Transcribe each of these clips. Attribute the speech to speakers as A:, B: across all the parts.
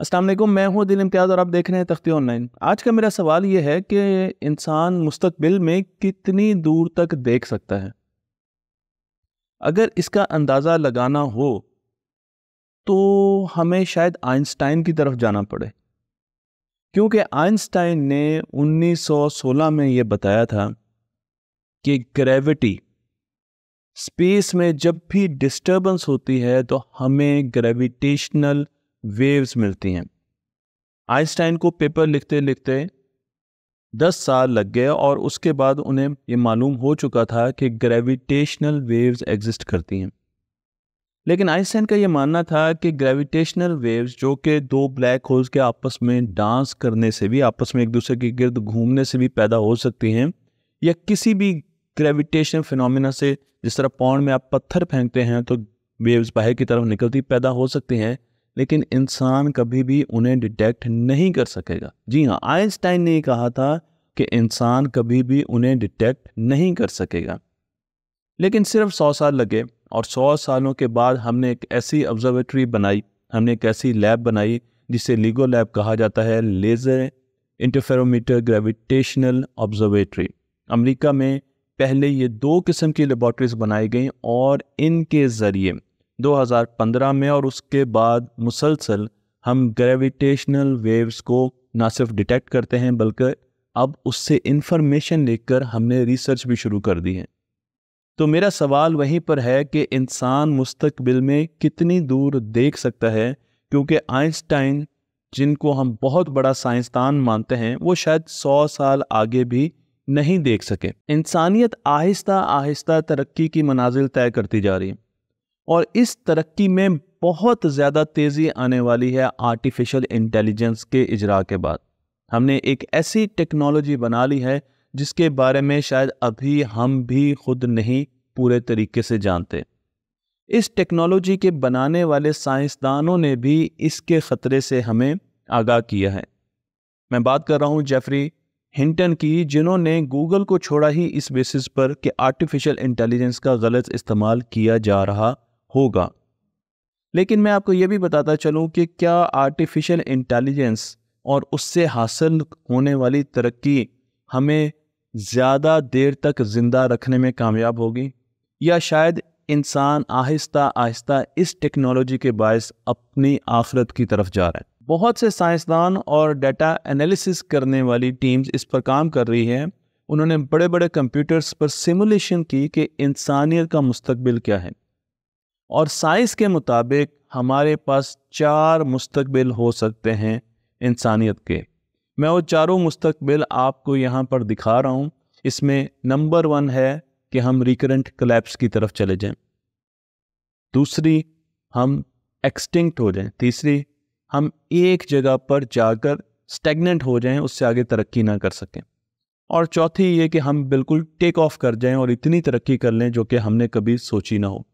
A: असलम मैं हूँ दिल इम्तियाज़ और आप देख रहे हैं तख्ती ऑनलाइन आज का मेरा सवाल ये है कि इंसान मुस्तबिल में कितनी दूर तक देख सकता है अगर इसका अंदाज़ा लगाना हो तो हमें शायद आइंस्टाइन की तरफ जाना पड़े क्योंकि आइंस्टाइन ने 1916 में ये बताया था कि ग्रेविटी स्पेस में जब भी डिस्टरबेंस होती है तो हमें ग्रेविटेशनल वेव्स मिलती हैं आइंस्टाइन को पेपर लिखते लिखते दस साल लग गए और उसके बाद उन्हें ये मालूम हो चुका था कि ग्रेविटेशनल वेव्स एग्जिस्ट करती हैं लेकिन आइंस्टाइन का ये मानना था कि ग्रेविटेशनल वेव्स जो कि दो ब्लैक होल्स के आपस में डांस करने से भी आपस में एक दूसरे के गिर्द घूमने से भी पैदा हो सकती हैं या किसी भी ग्रेविटेशन फिनोमिना से जिस तरह पौंड में आप पत्थर फेंकते हैं तो वेव्स बाहर की तरफ निकलती पैदा हो सकती हैं लेकिन इंसान कभी भी उन्हें डिटेक्ट नहीं कर सकेगा जी हाँ आइंस्टाइन ने कहा था कि इंसान कभी भी उन्हें डिटेक्ट नहीं कर सकेगा लेकिन सिर्फ सौ साल लगे और सौ सालों के बाद हमने एक ऐसी ऑब्जर्वेटरी बनाई हमने एक ऐसी लैब बनाई जिसे लीगो लैब कहा जाता है laser interferometer gravitational observatory America में पहले ये दो किस्म की लेबॉट्रीज बनाई गई और इनके ज़रिए 2015 में और उसके बाद मुसलसल हम ग्रेविटेशनल वेव्स को ना सिर्फ डिटेक्ट करते हैं बल्कि अब उससे इंफॉर्मेशन लेकर हमने रिसर्च भी शुरू कर दी है तो मेरा सवाल वहीं पर है कि इंसान मुस्तकबिल में कितनी दूर देख सकता है क्योंकि आइंस्टाइन जिनको हम बहुत बड़ा साइंसदान मानते हैं वो शायद सौ साल आगे भी नहीं देख सके इंसानियत आहिस्ता आहिस्ता तरक्की की मनाजिल तय करती जा रही और इस तरक्की में बहुत ज़्यादा तेज़ी आने वाली है आर्टिफिशियल इंटेलिजेंस के इजरा के बाद हमने एक ऐसी टेक्नोलॉजी बना ली है जिसके बारे में शायद अभी हम भी खुद नहीं पूरे तरीके से जानते इस टेक्नोलॉजी के बनाने वाले साइंसदानों ने भी इसके ख़तरे से हमें आगाह किया है मैं बात कर रहा हूँ जेफरी हिंटन की जिन्होंने गूगल को छोड़ा ही इस बेसिस पर कि आर्टिफिशियल इंटेलिजेंस का गलत इस्तेमाल किया जा रहा होगा लेकिन मैं आपको यह भी बताता चलूँ कि क्या आर्टिफिशियल इंटेलिजेंस और उससे हासिल होने वाली तरक्की हमें ज़्यादा देर तक ज़िंदा रखने में कामयाब होगी या शायद इंसान आहिस्ता आहिस्ता इस टेक्नोलॉजी के बायस अपनी आखरत की तरफ जा रहा है बहुत से साइंसदान और डाटा एनालिसिस करने वाली टीम्स इस पर काम कर रही हैं उन्होंने बड़े बड़े कंप्यूटर्स पर सिमुलेशन की कि इंसानियत का मुस्तबिल क्या है और साइंस के मुताबिक हमारे पास चार मुस्तबिल हो सकते हैं इंसानियत के मैं वो चारों मुस्तबिल आपको यहाँ पर दिखा रहा हूँ इसमें नंबर वन है कि हम रिकरेंट कलेप्स की तरफ चले जाएं दूसरी हम एक्सटिंक्ट हो जाएं तीसरी हम एक जगह पर जाकर स्टेगनेंट हो जाएं उससे आगे तरक्की ना कर सकें और चौथी ये कि हम बिल्कुल टेक ऑफ कर जाएं और इतनी तरक्की कर लें जो कि हमने कभी सोची ना हो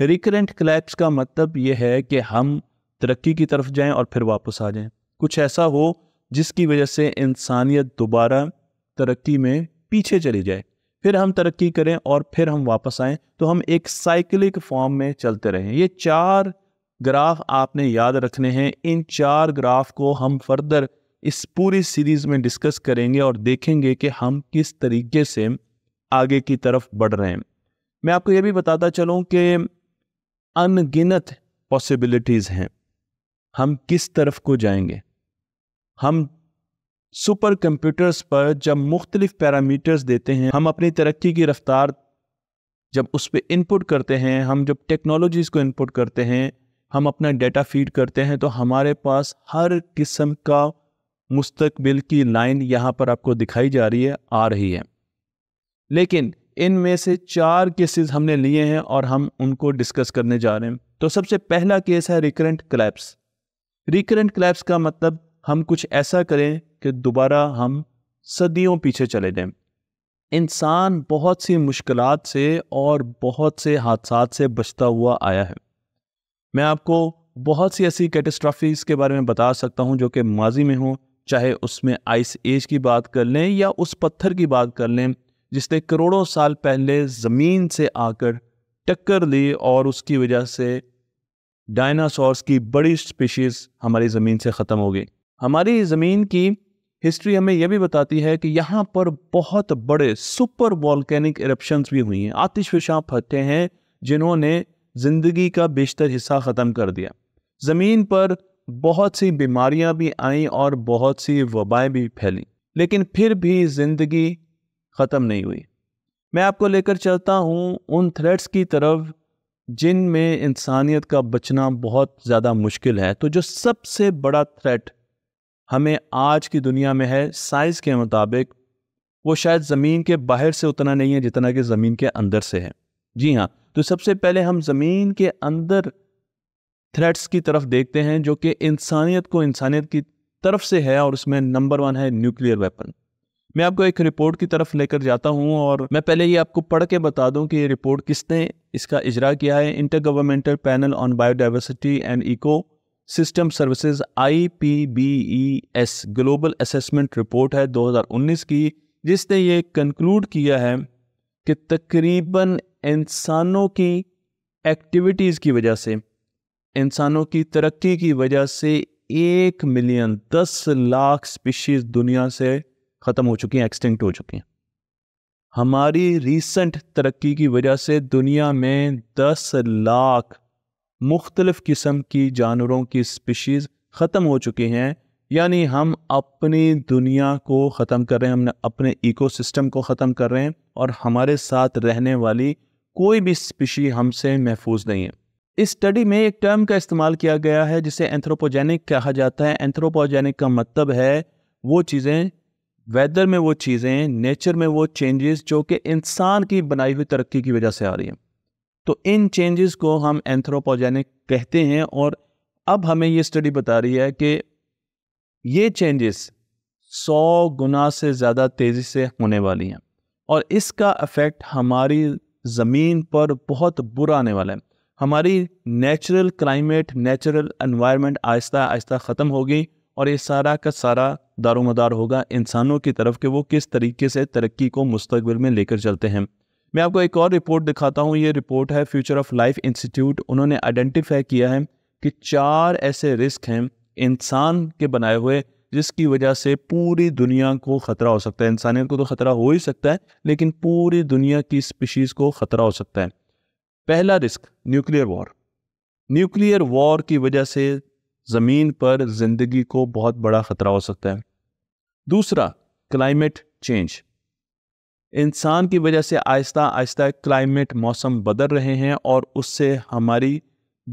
A: रिकरेंट क्लैप्स का मतलब ये है कि हम तरक्की की तरफ जाएं और फिर वापस आ जाएं कुछ ऐसा हो जिसकी वजह से इंसानियत दोबारा तरक्की में पीछे चली जाए फिर हम तरक्की करें और फिर हम वापस आएँ तो हम एक साइकिलिक फॉर्म में चलते रहें ये चार ग्राफ आपने याद रखने हैं इन चार ग्राफ को हम फर्दर इस पूरी सीरीज़ में डिस्कस करेंगे और देखेंगे कि हम किस तरीके से आगे की तरफ बढ़ रहे हैं मैं आपको यह भी बताता चलूँ कि अनगिनत पॉसिबिलिटीज़ हैं हम किस तरफ को जाएंगे हम सुपर कंप्यूटर्स पर जब मुख्तलिफ पैरामीटर्स देते हैं हम अपनी तरक्की की रफ्तार जब उस पर इनपुट करते हैं हम जब टेक्नोलॉजीज़ को इनपुट करते हैं हम अपना डेटा फीड करते हैं तो हमारे पास हर किस्म का मुस्तकबिल की लाइन यहाँ पर आपको दिखाई जा रही है आ रही है लेकिन इनमें से चार केसेस हमने लिए हैं और हम उनको डिस्कस करने जा रहे हैं तो सबसे पहला केस है रिकरेंट क्लैप्स रिकरेंट क्लैप्स का मतलब हम कुछ ऐसा करें कि दोबारा हम सदियों पीछे चले जाएं इंसान बहुत सी मुश्किल से और बहुत से हादसा से बचता हुआ आया है मैं आपको बहुत सी ऐसी कैटेस्ट्राफीज के बारे में बता सकता हूँ जो कि माजी में हो चाहे उसमें आइस एज की बात कर लें या उस पत्थर की बात कर लें जिसने करोड़ों साल पहले ज़मीन से आकर टक्कर ली और उसकी वजह से डायनासोर्स की बड़ी स्पीशीज़ हमारी ज़मीन से ख़त्म हो गई हमारी ज़मीन की हिस्ट्री हमें यह भी बताती है कि यहाँ पर बहुत बड़े सुपर वॉल्केनिक इरप्शंस भी हुई हैं आतिशफिशां फटे हैं जिन्होंने ज़िंदगी का बेशतर हिस्सा ख़त्म कर दिया ज़मीन पर बहुत सी बीमारियाँ भी आईं और बहुत सी वबाएँ भी फैली लेकिन फिर भी ज़िंदगी ख़त्म नहीं हुई मैं आपको लेकर चलता हूँ उन थ्रेड्स की तरफ जिन में इंसानियत का बचना बहुत ज़्यादा मुश्किल है तो जो सबसे बड़ा थ्रेट हमें आज की दुनिया में है साइज़ के मुताबिक वो शायद ज़मीन के बाहर से उतना नहीं है जितना कि ज़मीन के अंदर से है जी हाँ तो सबसे पहले हम ज़मीन के अंदर थ्रेट्स की तरफ देखते हैं जो कि इंसानियत को इंसानियत की तरफ से है और उसमें नंबर वन है न्यूक्लियर वेपन मैं आपको एक रिपोर्ट की तरफ लेकर जाता हूँ और मैं पहले ये आपको पढ़ के बता दूँ कि ये रिपोर्ट किसने इसका इजरा किया है intergovernmental panel on biodiversity and ecosystem services I P B E S global assessment report है 2019 की जिसने ये कंक्लूड किया है कि तकरीबन इंसानों की एक्टिविटीज़ की वजह से इंसानों की तरक्की की वजह से एक मिलियन दस लाख स्पीशीज़ दुनिया से ख़त्म हो चुकी हैं एक्सटिंक्ट हो चुकी हैं हमारी रीसेंट तरक्की की वजह से दुनिया में 10 लाख मुख्तलफ़ किस्म की जानवरों की स्पीशीज़ ख़त्म हो चुकी हैं यानी हम अपनी दुनिया को ख़त्म कर रहे हैं हमने अपने इकोसिस्टम को ख़त्म कर रहे हैं और हमारे साथ रहने वाली कोई भी स्पीशी हमसे महफूज नहीं है इस स्टडी में एक टर्म का इस्तेमाल किया गया है जिसे एंथ्रोपोजेनिक कहा जाता है एंथ्रोपोजेनिक का मतलब है वो चीज़ें वेदर में वो चीज़ें नेचर में वो चेंजेस जो कि इंसान की बनाई हुई तरक्की की वजह से आ रही हैं तो इन चेंजेस को हम एंथ्रोपोजेनिक कहते हैं और अब हमें ये स्टडी बता रही है कि ये चेंजेस सौ गुना से ज़्यादा तेज़ी से होने वाली हैं और इसका इफ़ेक्ट हमारी ज़मीन पर बहुत बुरा आने वाला है हमारी नेचुरल क्लाइमेट नेचुरल एनवायरनमेंट आहिस्ता आहिस्ता ख़त्म होगी और ये सारा का सारा दारोमदार होगा इंसानों की तरफ कि वो किस तरीके से तरक्की को मुस्तबिल में लेकर चलते हैं मैं आपको एक और रिपोर्ट दिखाता हूँ ये रिपोर्ट है फ्यूचर ऑफ लाइफ इंस्टीट्यूट उन्होंने आइडेंटिफाई किया है कि चार ऐसे रिस्क हैं इंसान के बनाए हुए जिसकी वजह से पूरी दुनिया को ख़तरा हो सकता है इंसानियत को तो ख़तरा हो ही सकता है लेकिन पूरी दुनिया की स्पीशीज़ को ख़तरा हो सकता है पहला risk nuclear war nuclear war की वजह से ज़मीन पर ज़िंदगी को बहुत बड़ा ख़तरा हो सकता है दूसरा क्लाइमेट चेंज इंसान की वजह से आहिस्ता आहिस्ता क्लाइमेट मौसम बदल रहे हैं और उससे हमारी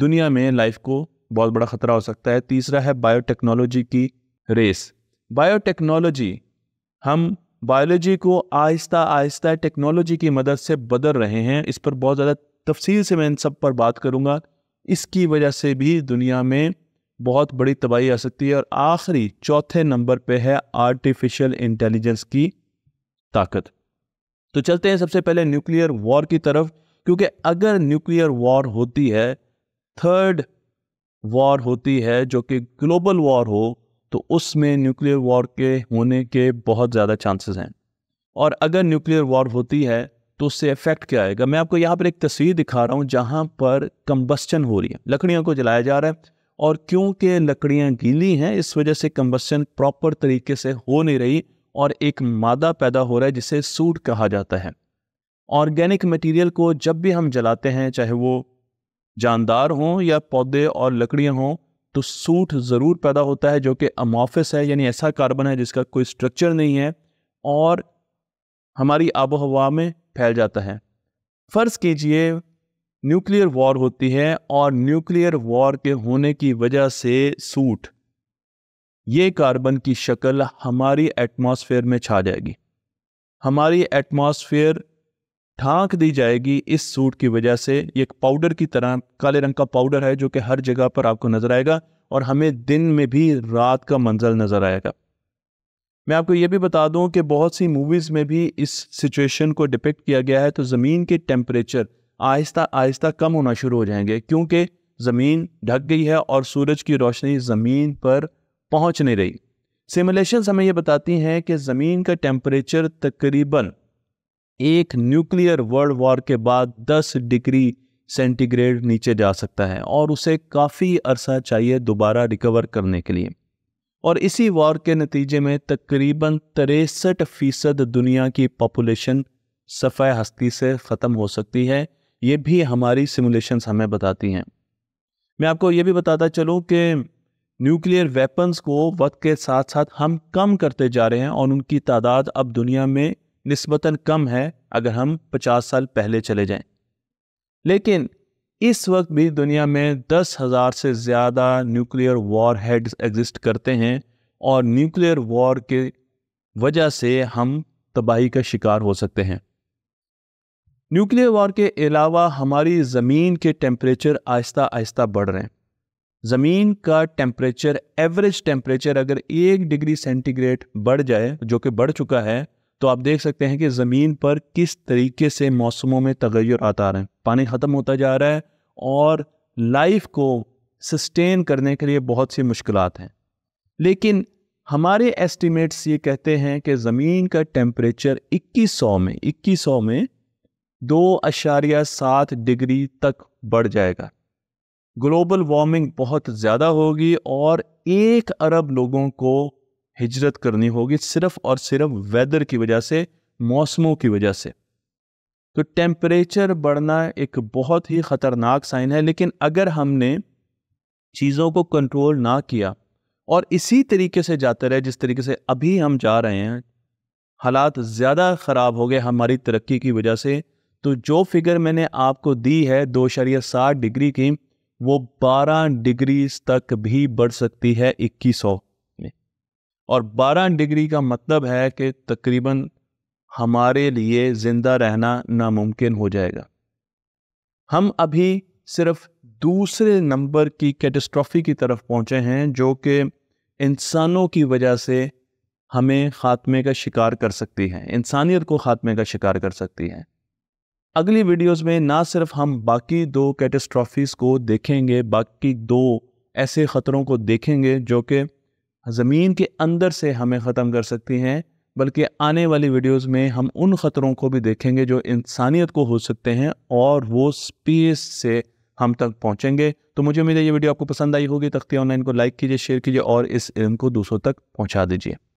A: दुनिया में लाइफ को बहुत बड़ा ख़तरा हो सकता है तीसरा है बायोटेक्नोलॉजी की रेस बायोटेक्नोलॉजी हम बायोलॉजी को आहिस्ता आहिस्ता टेक्नोलॉजी की मदद से बदल रहे हैं इस पर बहुत ज़्यादा तफसील से मैं इन सब पर बात करूँगा इसकी वजह से भी दुनिया में बहुत बड़ी तबाही आ सकती है और आखिरी चौथे नंबर पे है आर्टिफिशियल इंटेलिजेंस की ताकत तो चलते हैं सबसे पहले न्यूक्लियर वॉर की तरफ क्योंकि अगर न्यूक्लियर वॉर होती है थर्ड वॉर होती है जो कि ग्लोबल वॉर हो तो उसमें न्यूक्लियर वॉर के होने के बहुत ज़्यादा चांसेस हैं और अगर न्यूक्लियर वॉर होती है तो उससे इफेक्ट क्या आएगा मैं आपको यहाँ पर एक तस्वीर दिखा रहा हूँ जहाँ पर कंबस्चन हो रही है लकड़ियों को जलाया जा रहा है और क्योंकि लकड़ियाँ गीली हैं इस वजह से कम्बसन प्रॉपर तरीके से हो नहीं रही और एक मादा पैदा हो रहा है जिसे सूट कहा जाता है ऑर्गेनिक मटेरियल को जब भी हम जलाते हैं चाहे वो जानदार हों या पौधे और लकड़ियाँ हों तो सूट ज़रूर पैदा होता है जो कि अमोफिस है यानी ऐसा कार्बन है जिसका कोई स्ट्रक्चर नहीं है और हमारी आबो हवा में फैल जाता है फ़र्ज़ कीजिए न्यूक्लियर वॉर होती है और न्यूक्लियर वॉर के होने की वजह से सूट ये कार्बन की शक्ल हमारी एटमॉस्फेयर में छा जाएगी हमारी एटमॉस्फेयर ढांक दी जाएगी इस सूट की वजह से एक पाउडर की तरह काले रंग का पाउडर है जो कि हर जगह पर आपको नज़र आएगा और हमें दिन में भी रात का मंजर नज़र आएगा मैं आपको ये भी बता दूं कि बहुत सी मूवीज़ में भी इस सिचुएशन को डिपेक्ट किया गया है तो ज़मीन के टेम्परेचर आहिस्ता आहिस्ता कम होना शुरू हो जाएंगे क्योंकि ज़मीन ढक गई है और सूरज की रोशनी ज़मीन पर पहुँच नहीं रही सिमुलेशन हमें यह बताती हैं कि ज़मीन का टेम्परेचर तकरीबन एक न्यूक्लियर वर्ल्ड वॉर के बाद 10 डिग्री सेंटीग्रेड नीचे जा सकता है और उसे काफ़ी अरसा चाहिए दोबारा रिकवर करने के लिए और इसी वॉर के नतीजे में तकरीबन तिरसठ फ़ीसद दुनिया की पॉपुलेशन सफ़ा हस्ती से ख़त्म हो सकती है ये भी हमारी सिमुलेशंस हमें बताती हैं मैं आपको ये भी बताता चलूँ कि न्यूक्लियर वेपन्स को वक्त के साथ साथ हम कम करते जा रहे हैं और उनकी तादाद अब दुनिया में नस्बता कम है अगर हम 50 साल पहले चले जाएं। लेकिन इस वक्त भी दुनिया में दस हज़ार से ज़्यादा न्यूक्लियर वॉर हेड्स एग्जिस्ट करते हैं और न्यूक्लियर वॉर के वजह से हम तबाही का शिकार हो सकते हैं न्यूक्लियर वॉर के अलावा हमारी ज़मीन के टेम्परेचर आहिस्ता आहिस्ता बढ़ रहे हैं ज़मीन का टेम्परेचर एवरेज टेम्परेचर अगर एक डिग्री सेंटीग्रेड बढ़ जाए जो कि बढ़ चुका है तो आप देख सकते हैं कि ज़मीन पर किस तरीके से मौसमों में तगैर आता रहे हैं पानी ख़त्म होता जा रहा है और लाइफ को सस्टेन करने के लिए बहुत सी मुश्किल हैं लेकिन हमारे एस्टिमेट्स ये कहते हैं कि ज़मीन का टेम्परेचर 2100 में 2100 में दो अशारिया सात डिग्री तक बढ़ जाएगा ग्लोबल वार्मिंग बहुत ज़्यादा होगी और एक अरब लोगों को हिजरत करनी होगी सिर्फ और सिर्फ वेदर की वजह से मौसमों की वजह से तो टेम्परेचर बढ़ना एक बहुत ही ख़तरनाक साइन है लेकिन अगर हमने चीज़ों को कंट्रोल ना किया और इसी तरीके से जाते रहे जिस तरीके से अभी हम जा रहे हैं हालात ज़्यादा ख़राब हो गए हमारी तरक्की की वजह से तो जो फिगर मैंने आपको दी है दो शरिया साठ डिग्री की वो बारह डिग्री तक भी बढ़ सकती है इक्कीस सौ में और बारह डिग्री का मतलब है कि तकरीबन हमारे लिए ज़िंदा रहना नामुमकिन हो जाएगा हम अभी सिर्फ दूसरे नंबर की कैटस्ट्रॉफी की तरफ पहुँचे हैं जो कि इंसानों की वजह से हमें ख़ात्मे का शिकार कर सकती है इंसानियत को ख़ात्मे का शिकार कर सकती है अगली वीडियोस में ना सिर्फ हम बाकी दो कैटेस्ट्रॉफीज़ को देखेंगे बाकी दो ऐसे ख़तरों को देखेंगे जो कि ज़मीन के अंदर से हमें ख़त्म कर सकती हैं बल्कि आने वाली वीडियोस में हम उन ख़तरों को भी देखेंगे जो इंसानियत को हो सकते हैं और वो स्पेस से हम तक पहुंचेंगे तो मुझे उम्मीद है ये वीडियो आपको पसंद आई होगी तख्ती ऑनलाइन को लाइक कीजिए शेयर कीजिए और इस इल्म को दूसरों तक पहुँचा दीजिए